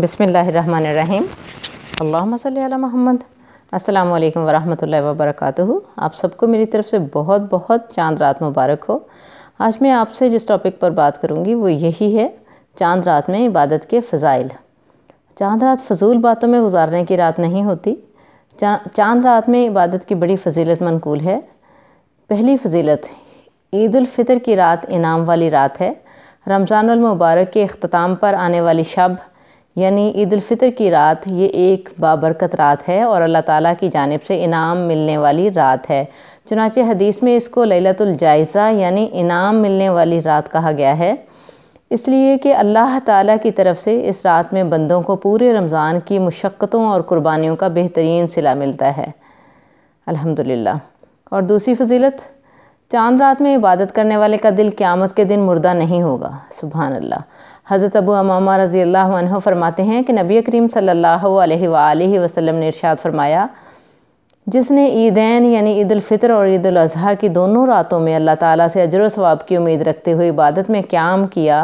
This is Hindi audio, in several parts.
बिसमीम महमद अल्लाम वरम वर्क आप सबको मेरी तरफ़ से बहुत बहुत चांद रात मुबारक हो आज मैं आपसे जिस टॉपिक पर बात करूँगी वो यही है चांद रात में इबादत के फ़जाइल चांद रात फजूल बातों में गुजारने की रात नहीं होती चा, चांद रात में इबादत की बड़ी फजीलत मनकूल है पहली फजीलत ईदालफ़ितर की रात इनाम वाली रात है रमज़ानमबारक के अख्ताम पर आने वाली शब यानी ईद फ़ितर की रात ये एक बाबरकत रात है और अल्लाह ताला की जानब से इनाम मिलने वाली रात है चुनाचे हदीस में इसको ललतुलजायज़ा यानी इनाम मिलने वाली रात कहा गया है इसलिए कि अल्लाह ताला की तरफ से इस रात में बंदों को पूरे रमज़ान की मशक्क़तों और कुर्बानियों का बेहतरीन सिला मिलता है अलहमदिल्ला और दूसरी फजीलत चांद रात में इबादत करने वाले का दिल क़्यामत के दिन मुर्दा नहीं होगा सुबहान अल्लाह हज़रत अबू अमामा रज़ी अल्लाह फरमाते हैं कि नबी करीम सल अलैहि ने इरशाद फरमाया जिसने ईदैन यानी ईदालफ़ितर और ईद अज़हा की दोनों रातों में अल्लाह ताला से अजर सवाब की उम्मीद रखते हुए इबादत में क्याम किया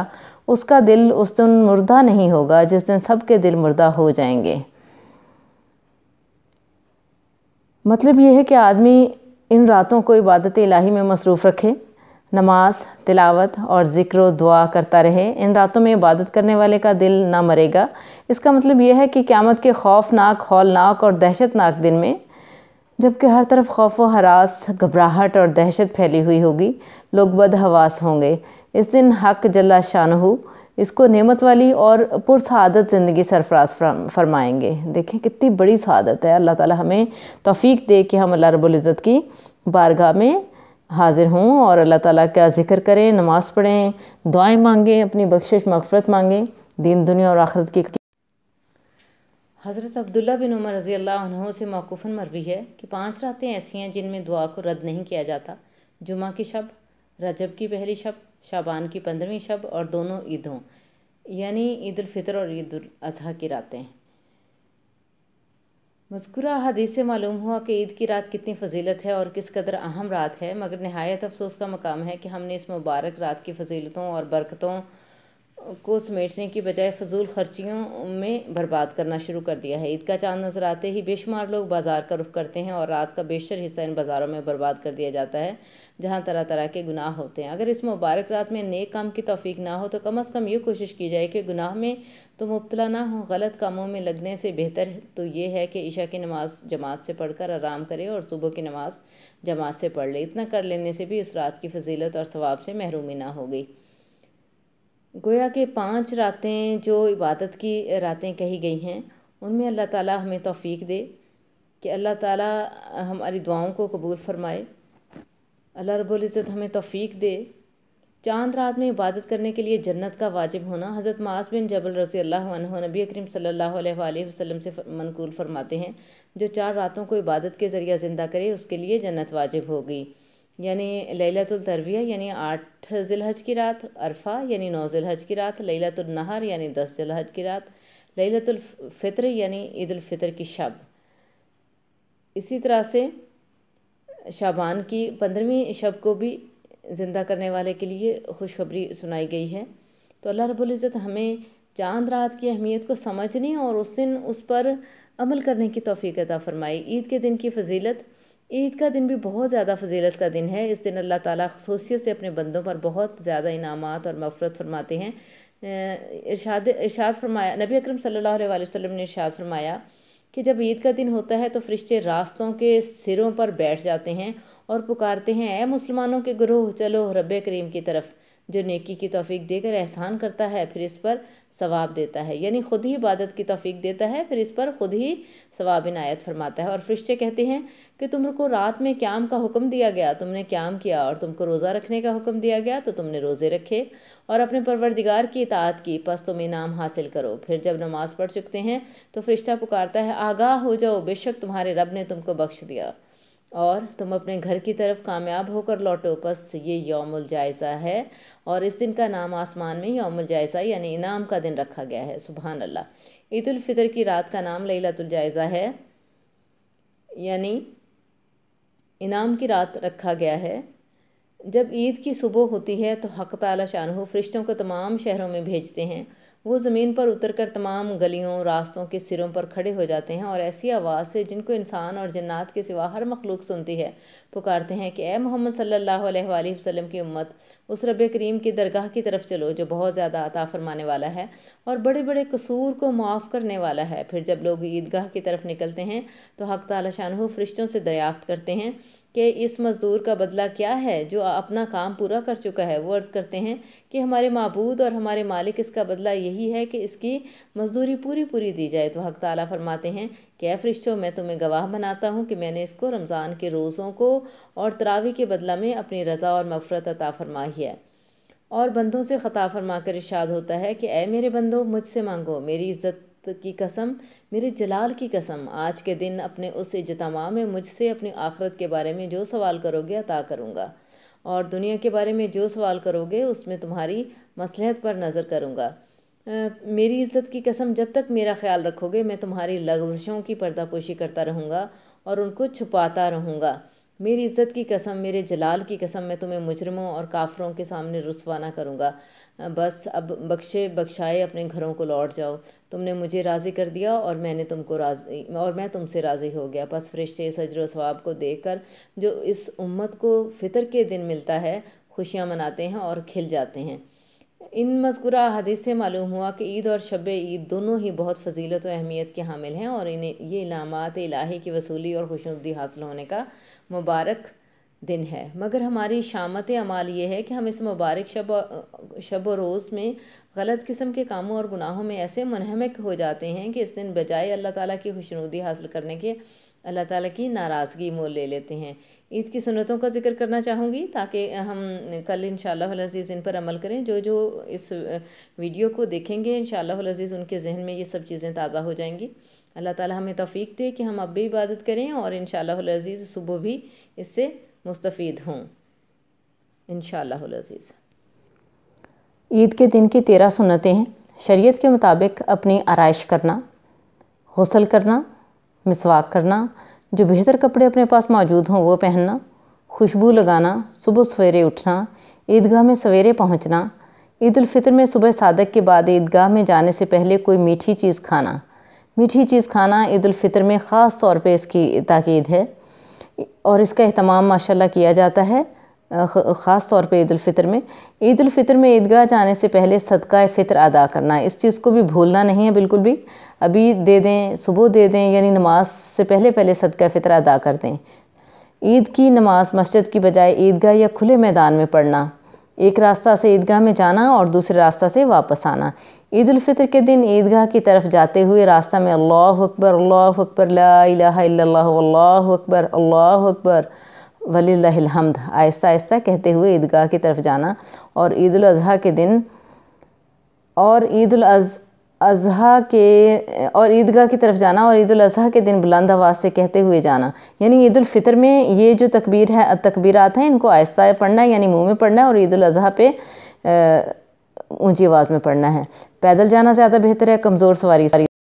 उसका दिल उस दिन मुर्दा नहीं होगा जिस दिन सब के दिल मुर्दा हो जाएंगे मतलब यह है कि आदमी इन रातों को इबादत इलाही में मसरूफ़ रखे नमाज तिलावत और ज़िक्र दुआ करता रहे इन रातों में इबादत करने वाले का दिल ना मरेगा इसका मतलब यह है कि क़्यामत के खौफनाक हौलनाक और दहशतनाक दिन में जबकि हर तरफ खौफ व हरास घबराहट और दहशत फैली हुई होगी लोग बदहवास होंगे इस दिन हक जल्ला शाहू इसको नेमत वाली और पुरसादत ज़िंदगी सरफराज फरमाएंगे देखें कितनी बड़ी सदत है अल्लाह ताला हमें तौफीक दे कि हम अल्लाह रब्ज़त की बारगाह में हाज़िर हों और अल्लाह ताला का जिक्र करें नमाज़ पढ़ें दुआएं मांगें अपनी बख्शिश मगफरत मांगें दीन दुनिया और आखरत की हज़रत अब्दुल्ला बिन उमर रज़ी अल्लाह से मौक़ूफ़न मरवी है कि पाँच रातें ऐसी हैं जिनमें दुआ को रद्द नहीं किया जाता जुमा की शब रजब की पहली शब शाबान की पंद्रहवीं शब और दोनों ईदों यानी ईद फितर और ईद अजहा की रातें मस्कुरा हदीस से मालूम हुआ कि ईद की रात कितनी फजीलत है और किस कदर अहम रात है मगर नहायत अफसोस का मकाम है कि हमने इस मुबारक रात की फजीलतों और बरकतों को समेटने की बजाय फजूल खर्चियों में बर्बाद करना शुरू कर दिया है ईद का चांद नज़र आते ही बेशुमार लोग बाजार का रुख करते हैं और रात का बेशर हिस्सा इन बाज़ारों में बर्बाद कर दिया जाता है जहाँ तरह तरह के गुनाह होते हैं अगर इस मुबारक रात में नेक काम की तोफ़ी ना हो तो कम अज़ कम ये कोशिश की जाए कि गुनाह में तो मुबतला ना हो गलत कामों में लगने से बेहतर तो ये है कि ईशा की नमाज़ जमात से पढ़कर आराम करे और सुबह की नमाज़ जमात से पढ़ ले इतना कर लेने से भी उस रात की फजीलत और सवाब से महरूमी ना हो गई गोया के पाँच रातें जो इबादत की रातें कही गई हैं उनमें अल्लाह ताला हमें तौफीक दे कि अल्लाह ताला हमारी दुआओं को कबूल फरमाए अल्लाह रब्बुल इज़्ज़त हमें तौफीक दे चांद रात में इबादत करने के लिए जन्नत का वाजिब होना हज़रत मास बिन जबल रसी अल्लाह नबी करीम सल्लल्लाहु अलैहि वसल्लम से मनकूल फरमाते हैं जो चार रातों को इबादत के ज़रिए ज़िंदा करे उसके लिए जन्नत वाजिब होगी यानी तरविया यानी आठ जिलहज की रात अरफा यानी नौ जिलहज की रात नहर यानी दस जिलहज की रात फितर यानी ईद फ़ितर की शब इसी तरह से शाबान की पंद्रहवीं शब को भी ज़िंदा करने वाले के लिए खुशखबरी सुनाई गई है तो अल्लाह रबुल्ज़त हमें चांद रात की अहमियत को समझने और उस दिन उस पर अमल करने की तोफ़ी अता फ़रमाई ईद के दिन की फजीलत ईद का दिन भी बहुत ज़्यादा फजीलत का दिन है इस दिन अल्लाह ताला खसूसियत से अपने बंदों पर बहुत ज़्यादा इनामत और मफ़रत फरमाते हैं इरशाद इरशाद फरमाया नबी अकरम सल्लल्लाहु अलैहि वसल्लम ने इरशाद फरमाया कि जब ईद का दिन होता है तो फरिश्ते रास्तों के सिरों पर बैठ जाते हैं और पुकारते हैं ए मुसलमानों के ग्रोह चलो रब करीम की तरफ जो नेकी की तोफ़ी देकर एहसान करता है फिर इस पर सवाब देता है यानी खुद ही इबादत की तफीक देता है फिर इस पर खुद ही सवाब इनायत फरमाता है और फरिश्ते कहते हैं कि तुमको रात में क्याम का हुक्म दिया गया तुमने क्याम किया और तुमको रोज़ा रखने का हुक्म दिया गया तो तुमने रोज़े रखे और अपने परवरदिगार की इतात की पस तुम इनाम हासिल करो फिर जब नमाज़ पढ़ चुकते हैं तो फरिश्ता पुकारता है आगाह हो जाओ बेशक तुम्हारे रब ने तुमको बख्श दिया और तुम अपने घर की तरफ कामयाब होकर लौटो बस ये यौमुल जायज़ा है और इस दिन का नाम आसमान में यौमुल जायज़ा यानी इनाम का दिन रखा गया है सुबहान अल्लाह ईदालफ़ितर की रात का नाम लैलातुल जायज़ा है यानी इनाम की रात रखा गया है जब ईद की सुबह होती है तो हक तला शाहरुख फरिश्तों को तमाम शहरों में भेजते हैं वो ज़मीन पर उतर कर तमाम गलियों रास्तों के सिरों पर खड़े हो जाते हैं और ऐसी आवाज़ से जिनको इंसान और जन्नात के सिवा हर मखलूक सुनती है पुकारते हैं कि ए मोहम्मद सल्लल्लाहु अलैहि वसल्लम की उम्मत उस रब करीम की दरगाह की तरफ चलो जो बहुत ज़्यादा अता फरमाने वाला है और बड़े बड़े कसूर को माफ़ करने वाला है फिर जब लोग ईदगाह की तरफ निकलते हैं तो हक़ ताली शाह फरिश्तों से दरियाफ़त करते हैं कि इस मज़दूर का बदला क्या है जो अपना काम पूरा कर चुका है वो अर्ज़ करते हैं कि हमारे मबूद और हमारे मालिक इसका बदला यही है कि इसकी मज़दूरी पूरी पूरी दी जाए तो हक़ ताली फरमाते हैं कैफ फरिश्तों मैं तुम्हें गवाह बनाता हूँ कि मैंने इसको रमज़ान के रोज़ों को और तरावी के बदला में अपनी रज़ा और मफ़रत अता फरमाई है और बंदों से ख़ता फरमा कर इर्शाद होता है कि ए मेरे बंदो मुझसे मांगो मेरी इज़्ज़त की कसम मेरे जलाल की कसम आज के दिन अपने उस इजतमा में मुझसे अपनी आखरत के बारे में जो सवाल करोगे अता करूँगा और दुनिया के बारे में जो सवाल करोगे उसमें तुम्हारी मसलहत पर नज़र करूँगा मेरी इज़्ज़त की कसम जब तक मेरा ख्याल रखोगे मैं तुम्हारी लफ्ज़िशों की पर्दापोशी करता रहूँगा और उनको छुपाता रहूँगा मेरी इज़्ज़त की कसम मेरे जलाल की कसम मैं तुम्हें मुजरमों और काफरों के सामने रसवा ना करूँगा बस अब बख्शे बख्शाए अपने घरों को लौट जाओ तुमने मुझे राज़ी कर दिया और मैंने तुमको राज़ी और मैं तुमसे राज़ी हो गया बस फरिश्ते सजर स्वाब को देख कर जो इस उम्मत को फितर के दिन मिलता है खुशियाँ मनाते हैं और खिल जाते हैं इन मस्कुरा हदीस से मालूम हुआ कि ईद और शब ईद दोनों ही बहुत फजीलत व अहमियत के हामिल हैं और इन्हें ये इनामत इलाही की वसूली और खुशनुदी हासिल होने का मुबारक दिन है मगर हमारी शामत अमाल ये है कि हम इस मुबारक शब शब रोज़ में गलत किस्म के कामों और गुनाहों में ऐसे मनहमक हो जाते हैं कि इस दिन बजाय अल्लाह ताला की खुशनुदी हासिल करने के अल्लाह ताला की नाराज़गी मोल ले लेते हैं ईद की सुनतों का जिक्र करना चाहूँगी ताकि हम कल इन शजीज़ इन पर अमल करें जो जो इस वीडियो को देखेंगे इन शजीज़ उनके जहन में ये सब चीज़ें ताज़ा हो जाएंगी अल्लाह ताला हमें तफीक दे कि हम अब भी इबादत करें और इन शजीज़ सुबह भी इससे मुस्तफ़ हों इन शजीज़ ईद के दिन की तेरह सुनतें हैं शरीत के मुताबिक अपनी आरइश करना गसल करना मिसवाक करना जो बेहतर कपड़े अपने पास मौजूद हों वो पहनना खुशबू लगाना सुबह सवेरे उठना ईदगाह में सवेरे पहुंचना ईद फितर में सुबह सादक के बाद ईदगाह में जाने से पहले कोई मीठी चीज़ खाना मीठी चीज़ खाना ईद फितर में ख़ास तौर पे इसकी ताकीद है और इसका अहतमाम माशाल्लाह किया जाता है ख़ास तौर पे ईदालफ़ितर में ईदालफ़ितर में ईदगाह जाने से पहले सदका फ़ितर अदा करना इस चीज़ को भी भूलना नहीं है बिल्कुल भी अभी दे दें सुबह दे दें यानी नमाज से पहले पहले सदका फ़ितर अदा कर दें ईद की नमाज मस्जिद की बजाय ईदगाह या खुले मैदान में पढ़ना एक रास्ता से ईदगाह में जाना और दूसरे रास्ता से वापस आना ईदालफ़ितर के दिन ईदगाह की तरफ जाते हुए रास्ता में अल्लाह अकबर अल्लाह अकबर ला इलाहा इल्लल्लाह अल्लाह अकबर अल्लाह अकबर वलीहमद आहिस्ता आहिस्ता कहते हुए ईदगाह की तरफ जाना और ईद अज़हा के दिन और ईद अजहा के और ईदगाह की तरफ जाना और ईदाजी के दिन बुलंद आवाज़ से कहते हुए जाना यानी ईदालफ़ितर में ये जो तकबीर है तकबीरात हैं इनको आहिस्ता पढ़ना है यानी मुँह में पढ़ना है और ईदाजी पे ऊंची आवाज़ में पढ़ना है पैदल जाना ज़्यादा बेहतर है कमज़ोर सवारी